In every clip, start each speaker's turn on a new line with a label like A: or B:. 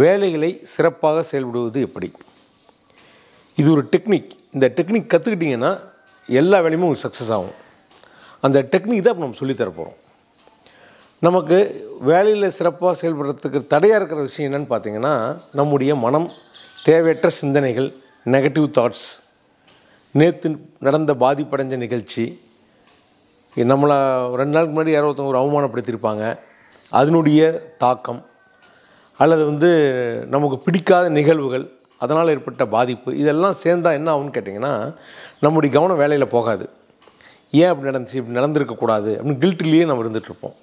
A: வேலைகளை சிறப்பாக செயல்படுவது எப்படி இது ஒரு டெக்னிக் இந்த டெக்னிக் கற்றுக்கிட்டிங்கன்னா எல்லா வேலையுமே உங்களுக்கு சக்ஸஸ் ஆகும் அந்த டெக்னிக் தான் இப்போ நம்ம சொல்லித்தரப்போகிறோம் நமக்கு வேலையில் சிறப்பாக செயல்படுறதுக்கு தடையாக இருக்கிற விஷயம் என்னென்னு பார்த்தீங்கன்னா நம்முடைய மனம் தேவையற்ற சிந்தனைகள் நெகட்டிவ் தாட்ஸ் நேற்று நடந்த பாதிப்படைஞ்ச நிகழ்ச்சி நம்மளை ரெண்டு நாளுக்கு முன்னாடி யாரோ ஒருத்தவங்க ஒரு அவமானப்படுத்தியிருப்பாங்க அதனுடைய தாக்கம் அல்லது வந்து நமக்கு பிடிக்காத நிகழ்வுகள் அதனால் ஏற்பட்ட பாதிப்பு இதெல்லாம் சேர்ந்தால் என்ன ஆகும்னு கேட்டிங்கன்னா நம்முடைய கவனம் வேலையில் போகாது ஏன் அப்படி நடந்துச்சு இப்படி நடந்திருக்கக்கூடாது அப்படின்னு கில்ட்டிலேயே நம்ம இருந்துகிட்ருப்போம்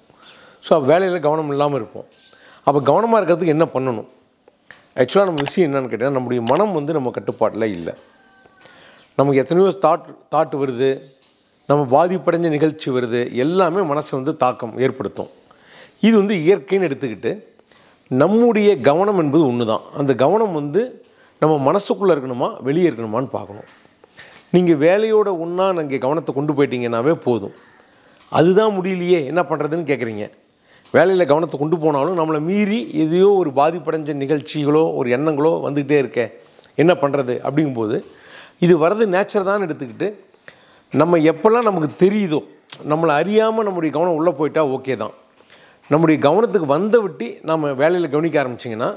A: ஸோ வேலையில் கவனம் இல்லாமல் இருப்போம் அப்போ கவனமாக இருக்கிறதுக்கு என்ன பண்ணணும் ஆக்சுவலாக நம்ம விஷயம் என்னென்னு கேட்டிங்கன்னா நம்முடைய மனம் வந்து நம்ம கட்டுப்பாட்டில் இல்லை நமக்கு எத்தனையோ தாட் தாட் வருது நம்ம பாதிப்படைஞ்ச நிகழ்ச்சி வருது எல்லாமே மனசை வந்து தாக்கம் ஏற்படுத்தும் இது வந்து இயற்கைன்னு எடுத்துக்கிட்டு நம்முடைய கவனம் என்பது ஒன்று தான் அந்த கவனம் வந்து நம்ம மனசுக்குள்ளே இருக்கணுமா வெளியே இருக்கணுமான்னு பார்க்கணும் நீங்கள் வேலையோட ஒன்றா நீங்கள் கவனத்தை கொண்டு போயிட்டீங்கன்னாவே போதும் அதுதான் முடியலையே என்ன பண்ணுறதுன்னு கேட்குறீங்க வேலையில் கவனத்தை கொண்டு போனாலும் நம்மளை மீறி எதையோ ஒரு பாதிப்படைஞ்ச நிகழ்ச்சிகளோ ஒரு எண்ணங்களோ வந்துக்கிட்டே இருக்க என்ன பண்ணுறது அப்படிங்கும்போது இது வர்றது நேச்சர் தான் எடுத்துக்கிட்டு நம்ம எப்போல்லாம் நமக்கு தெரியுதோ நம்மளை அறியாமல் நம்முடைய கவனம் உள்ளே போயிட்டால் ஓகே தான் நம்முடைய கவனத்துக்கு வந்த விட்டி நம்ம வேலையில் கவனிக்க ஆரம்பிச்சிங்கன்னா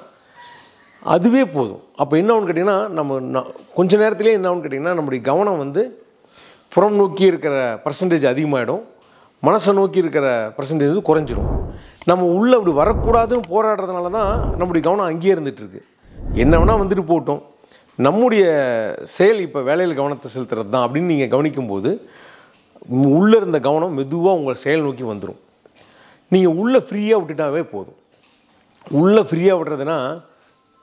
A: அதுவே போதும் அப்போ என்ன ஒன்று கேட்டிங்கன்னா நம்ம கொஞ்ச நேரத்துலேயே என்ன ஒன்று கேட்டிங்கன்னா நம்முடைய கவனம் வந்து புறம் நோக்கி இருக்கிற பர்சன்டேஜ் அதிகமாகிடும் மனசை நோக்கி இருக்கிற பர்சன்டேஜ் வந்து குறைஞ்சிரும் நம்ம உள்ளே அப்படி வரக்கூடாதுன்னு போராடுறதுனால தான் நம்முடைய கவனம் அங்கேயே இருந்துகிட்ருக்கு என்ன வேணால் வந்துட்டு போட்டோம் நம்முடைய செயல் இப்போ வேலையில் கவனத்தை செலுத்துறது தான் அப்படின்னு நீங்கள் கவனிக்கும்போது உள்ளே இருந்த கவனம் மெதுவாக உங்கள் செயல் நோக்கி வந்துடும் நீங்கள் உள்ளே ஃப்ரீயாக விட்டுட்டாவே போதும் உள்ளே ஃப்ரீயாக விடுறதுனா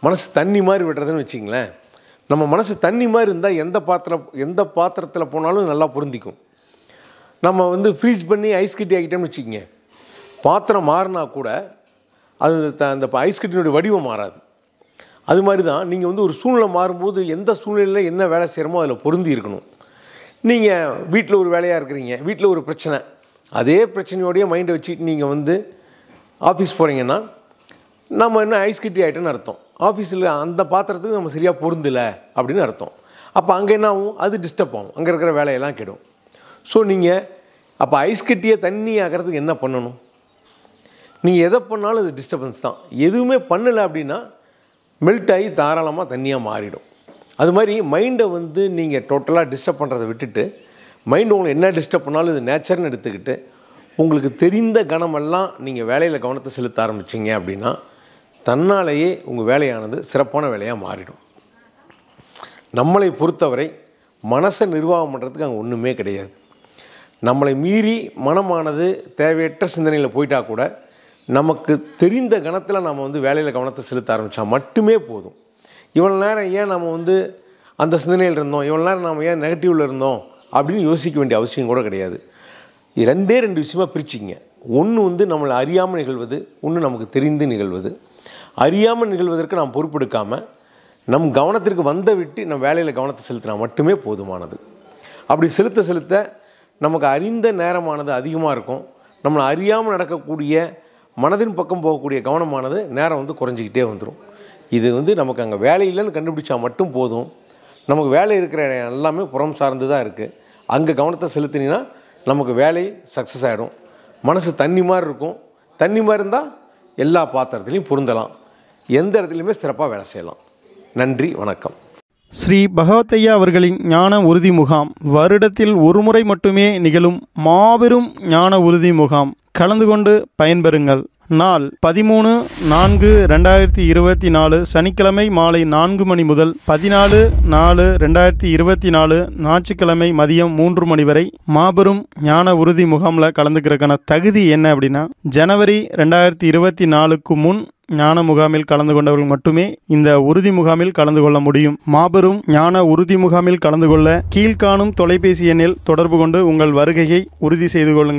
A: மனசு தண்ணி மாதிரி விடுறதுன்னு வச்சிங்களேன் நம்ம மனசு தண்ணி மாதிரி இருந்தால் எந்த பாத்திரம் எந்த பாத்திரத்தில் போனாலும் நல்லா பொருந்திக்கும் நம்ம வந்து ஃப்ரீஸ் பண்ணி ஐஸ் கட்டி ஆகிட்டோம்னு வச்சுக்கோங்க பாத்திரம் மாறினா கூட அது த அந்த ஐஸ் கட்டினுடைய வடிவம் மாறாது அது மாதிரி தான் நீங்கள் வந்து ஒரு சூழ்நிலை மாறும்போது எந்த சூழ்நிலையில் என்ன வேலை செய்கிறமோ அதில் பொருந்தி இருக்கணும் நீங்கள் வீட்டில் ஒரு வேலையாக இருக்கிறீங்க வீட்டில் ஒரு பிரச்சனை அதே பிரச்சனையோடைய மைண்டை வச்சுட்டு நீங்கள் வந்து ஆஃபீஸ் போகிறீங்கன்னா நம்ம இன்னும் ஐஸ் கட்டி ஆகிட்டோன்னு அர்த்தம் ஆஃபீஸில் அந்த பாத்திரத்துக்கு நம்ம சரியாக பொருந்தலை அப்படின்னு அர்த்தம் அப்போ அங்கே என்ன ஆகும் அது டிஸ்டர்ப் ஆகும் அங்கே இருக்கிற வேலையெல்லாம் கெடும் ஸோ நீங்கள் அப்போ ஐஸ் கட்டியை தண்ணி ஆகிறதுக்கு என்ன பண்ணணும் நீங்கள் எதை பண்ணாலும் அது டிஸ்டர்பன்ஸ் தான் எதுவுமே பண்ணலை அப்படின்னா மெல்ட் ஆகி தாராளமாக தண்ணியாக மாறிடும் அது மாதிரி மைண்டை வந்து நீங்கள் டோட்டலாக டிஸ்டர்ப் பண்ணுறதை விட்டுட்டு மைண்ட் உங்களை என்ன டிஸ்டர்ப் பண்ணாலும் இது நேச்சர்னு எடுத்துக்கிட்டு உங்களுக்கு தெரிந்த கணமெல்லாம் நீங்கள் வேலையில் கவனத்தை செலுத்த ஆரம்பிச்சிங்க அப்படின்னா தன்னாலேயே உங்கள் வேலையானது சிறப்பான வேலையாக மாறிடும் நம்மளை பொறுத்தவரை மனசை நிர்வாகம் பண்ணுறதுக்கு அங்கே ஒன்றுமே கிடையாது நம்மளை மீறி மனமானது தேவையற்ற சிந்தனையில் போயிட்டால் கூட நமக்கு தெரிந்த கணத்தில் நம்ம வந்து வேலையில் கவனத்தை செலுத்த ஆரம்பித்தா மட்டுமே போதும் இவ்வளோ நேரம் ஏன் நம்ம வந்து அந்த சிந்தனையில் இருந்தோம் இவ்வளோ நேரம் நாம் ஏன் நெகட்டிவில் இருந்தோம் அப்படின்னு யோசிக்க வேண்டிய அவசியம் கூட கிடையாது ரெண்டே ரெண்டு விஷயமாக பிரிச்சுங்க ஒன்று வந்து நம்மளை அறியாமல் நிகழ்வது ஒன்று நமக்கு தெரிந்து நிகழ்வது அறியாமல் நிகழ்வதற்கு நாம் பொறுப்பெடுக்காமல் நம் கவனத்திற்கு வந்த விட்டு நம்ம வேலையில் கவனத்தை செலுத்தினா மட்டுமே போதுமானது அப்படி செலுத்த செலுத்த நமக்கு அறிந்த நேரமானது அதிகமாக இருக்கும் நம்மளை அறியாமல் நடக்கக்கூடிய மனதின் பக்கம் போகக்கூடிய கவனமானது நேரம் வந்து குறைஞ்சிக்கிட்டே வந்துடும் இது வந்து நமக்கு அங்கே வேலை இல்லைன்னு கண்டுபிடிச்சா மட்டும் போதும் நமக்கு வேலை இருக்கிற இடம் எல்லாமே புறம் சார்ந்து தான் இருக்குது அங்கே கவனத்தை செலுத்தினீங்கன்னா நமக்கு வேலை சக்ஸஸ் ஆகிடும் மனசு தண்ணி மாதிரி இருக்கும் தண்ணி மாதிரி இருந்தால் எல்லா பாத்திரத்துலையும் பொருந்தலாம் எந்த இடத்துலையுமே சிறப்பாக வேலை செய்யலாம் நன்றி வணக்கம்
B: ஸ்ரீ பகவத்தையா அவர்களின் ஞான உறுதி முகாம் வருடத்தில் ஒருமுறை மட்டுமே நிகழும் மாபெரும் ஞான உறுதி முகாம் கலந்து கொண்டு பயன்பெறுங்கள் நாள் பதிமூணு நான்கு ரெண்டாயிரத்தி இருபத்தி நாலு சனிக்கிழமை மாலை நான்கு மணி முதல் பதினாலு நாலு ரெண்டாயிரத்தி இருபத்தி நாலு ஞாயிற்றுக்கிழமை மதியம் மூன்று மணி வரை மாபெரும் ஞான உறுதி முகாமில் கலந்துக்கிறதுக்கான தகுதி என்ன அப்படின்னா ஜனவரி ரெண்டாயிரத்தி இருபத்தி நாலுக்கு முன் ஞான முகாமில் கலந்து கொண்டவர்கள் மட்டுமே இந்த உறுதி முகாமில் கலந்து கொள்ள முடியும் மாபெரும் ஞான உறுதி முகாமில் கலந்து கொள்ள கீழ்காணும் தொலைபேசி எண்ணில் தொடர்பு கொண்டு உங்கள் வருகையை உறுதி செய்து கொள்ளுங்கள்